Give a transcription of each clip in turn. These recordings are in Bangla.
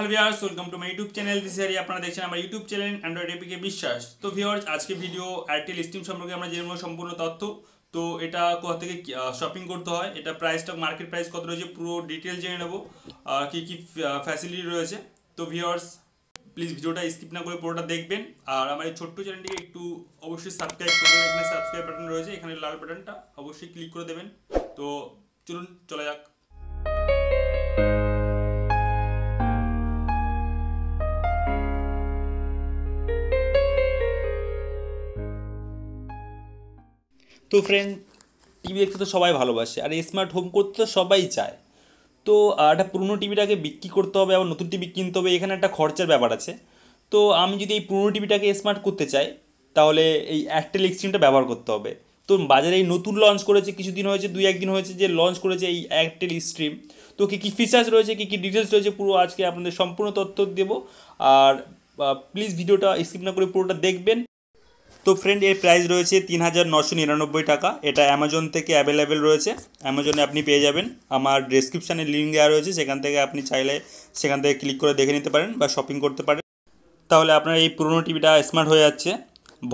hello viewers welcome to my YouTube channel this year আপনারা দেখছেন আমার ইউটিউব চ্যানেল অ্যান্ড্রয়েড এপিকে বিশ্বাস তো ভিওয়ার্স আজকে ভিডিও এয়ারটেল স্টিম সম্পর্কে আমরা জেনে সম্পূর্ণ তথ্য তো এটা কোথা থেকে শপিং করতে হয় এটা প্রাইসটা মার্কেট প্রাইস কত রয়েছে পুরো ডিটেল জেনে নেবো কী কী ফ্যাসিলিটি রয়েছে তো ভিউয়ার্স প্লিজ ভিডিওটা স্কিপ না করে পুরোটা দেখবেন আর আমার এই ছোট্ট চ্যানেলটিকে একটু অবশ্যই সাবস্ক্রাইব করবেন এখানে সাবস্ক্রাইব বাটন রয়েছে এখানে লাল বাটনটা অবশ্যই ক্লিক করে দেবেন তো চলুন চলে যাক তো ফ্রেন্ড টিভি দেখতে তো সবাই ভালোবাসে আর স্মার্ট হোম করতে তো সবাই চায় তো একটা পুরনো টিভিটাকে বিক্রি করতে হবে আবার নতুন টিভি কিনতে হবে এখানে একটা খরচার ব্যাপার আছে তো আমি যদি এই পুরনো টিভিটাকে স্মার্ট করতে চাই তাহলে এই অ্যাটেল এক্সট্রিমটা ব্যবহার করতে হবে তো বাজারে এই নতুন লঞ্চ করেছে কিছুদিন হয়েছে দুই একদিন হয়েছে যে লঞ্চ করেছে এই অ্যাটেল স্ট্রিম তো কী কী ফিচার্স রয়েছে কী কী ডিটেলস রয়েছে পুরো আজকে আপনাদের সম্পূর্ণ তথ্য দেবো আর প্লিজ ভিডিওটা স্কিপ না করে পুরোটা দেখবেন তো ফ্রেন্ড এর প্রাইস রয়েছে তিন হাজার নশো নিরানব্বই টাকা এটা অ্যামাজন থেকে অ্যাভেলেবেল রয়েছে অ্যামাজনে আপনি পেয়ে যাবেন আমার ডিসক্রিপশানে লিঙ্ক দেওয়া রয়েছে সেখান থেকে আপনি চাইলে সেখান থেকে ক্লিক করে দেখে নিতে পারেন বা শপিং করতে পারেন তাহলে আপনার এই পুরোনো টিভিটা স্মার্ট হয়ে যাচ্ছে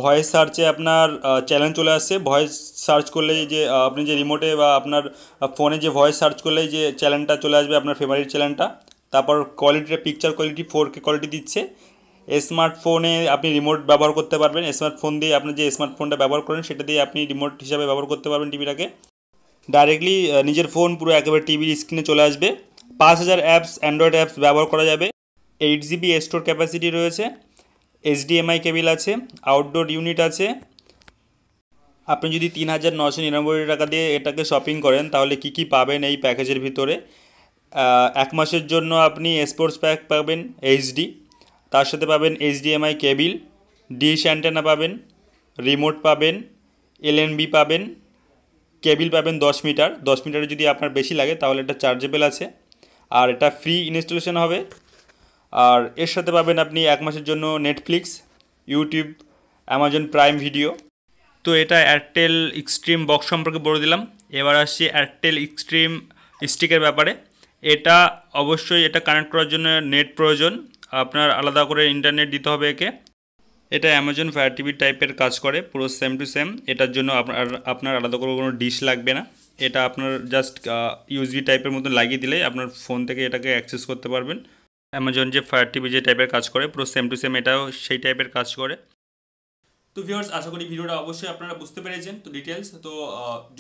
ভয়েস সার্চে আপনার চ্যানেল চলে আসছে ভয়েস সার্চ করলে যে আপনি যে রিমোটে বা আপনার ফোনে যে ভয়েস সার্চ করলে যে চ্যানেলটা চলে আসবে আপনার ফেভারিট চ্যানেলটা তারপর কোয়ালিটিটা picture quality four K quality দিচ্ছে স্মার্টফোনে আপনি রিমোট ব্যবহার করতে পারবেন স্মার্টফোন দিয়ে আপনি যে স্মার্টফোনটা ব্যবহার করেন সেটা দিয়ে আপনি রিমোট হিসাবে ব্যবহার করতে পারবেন টিভিটাকে ডাইরেক্টলি নিজের ফোন পুরো একেবারে টিভির স্ক্রিনে চলে আসবে পাঁচ হাজার অ্যাপস অ্যান্ড্রয়েড অ্যাপস ব্যবহার করা যাবে এইট জিবি স্টোর ক্যাপাসিটি রয়েছে এইচডিএমআই কেবিল আছে আউটডোর ইউনিট আছে আপনি যদি তিন হাজার নশো নিরানব্বই টাকা দিয়ে এটাকে শপিং করেন তাহলে কি কি পাবেন এই প্যাকেজের ভিতরে এক মাসের জন্য আপনি স্পোর্টস প্যাক পাবেন এইচডি তার সাথে পাবেন এইচডিএমআই কেবিল ডিশ অ্যান্টেনা পাবেন রিমোট পাবেন এলএনবি পাবেন কেবিল পাবেন দশ মিটার দশ মিটারে যদি আপনার বেশি লাগে তাহলে এটা চার্জেবল আছে আর এটা ফ্রি ইনস্টলেশন হবে আর এর সাথে পাবেন আপনি এক মাসের জন্য Netflix YouTube Amazon Prime video তো এটা এয়ারটেল এক্সট্রিম বক্স সম্পর্কে বলে দিলাম এবার আসছি এয়ারটেল এক্সট্রিম স্টিকের ব্যাপারে এটা অবশ্যই এটা কানেক্ট করার জন্য নেট প্রয়োজন আপনার আলাদা করে ইন্টারনেট দিতে হবে একে এটা অ্যামাজন ফায়ার টিভি টাইপের কাজ করে পুরো সেম টু সেম এটার জন্য আপনার আপনার আলাদা করে কোনো ডিশ লাগবে না এটা আপনার জাস্ট ইউজবি টাইপের মতো লাগিয়ে দিলেই আপনার ফোন থেকে এটাকে অ্যাক্সেস করতে পারবেন অ্যামাজন যে ফায়ার টিভি যে টাইপের কাজ করে পুরো সেম টু সেম এটাও সেই টাইপের কাজ করে তো ভিউয়ার্স আশা করি ভিডিওটা অবশ্যই আপনারা বুঝতে পেরেছেন তো ডিটেলস তো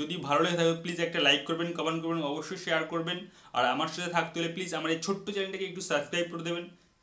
যদি ভালো লেগে থাকে প্লিজ একটা লাইক করবেন কমেন্ট করবেন অবশ্যই শেয়ার করবেন আর আমার সাথে থাকতে হলে প্লিজ আমার এই ছোট্ট চ্যানেলটাকে একটু সাবস্ক্রাইব করে দেবেন